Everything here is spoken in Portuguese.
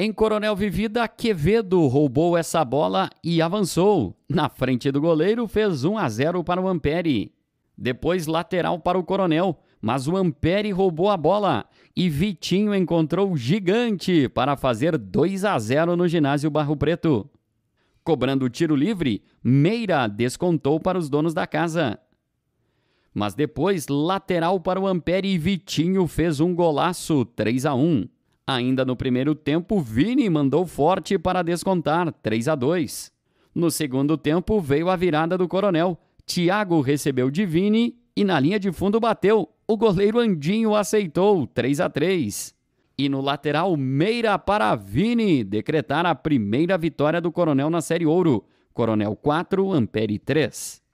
Em Coronel Vivida, Quevedo roubou essa bola e avançou. Na frente do goleiro, fez 1 a 0 para o Ampere. Depois, lateral para o Coronel, mas o Ampere roubou a bola e Vitinho encontrou o gigante para fazer 2 a 0 no ginásio Barro Preto. Cobrando o tiro livre, Meira descontou para os donos da casa. Mas depois, lateral para o Ampere e Vitinho fez um golaço, 3 a 1. Ainda no primeiro tempo, Vini mandou forte para descontar, 3 a 2. No segundo tempo, veio a virada do Coronel. Thiago recebeu de Vini e na linha de fundo bateu. O goleiro Andinho aceitou, 3 a 3. E no lateral, Meira para Vini decretar a primeira vitória do Coronel na Série Ouro. Coronel 4, Ampere 3.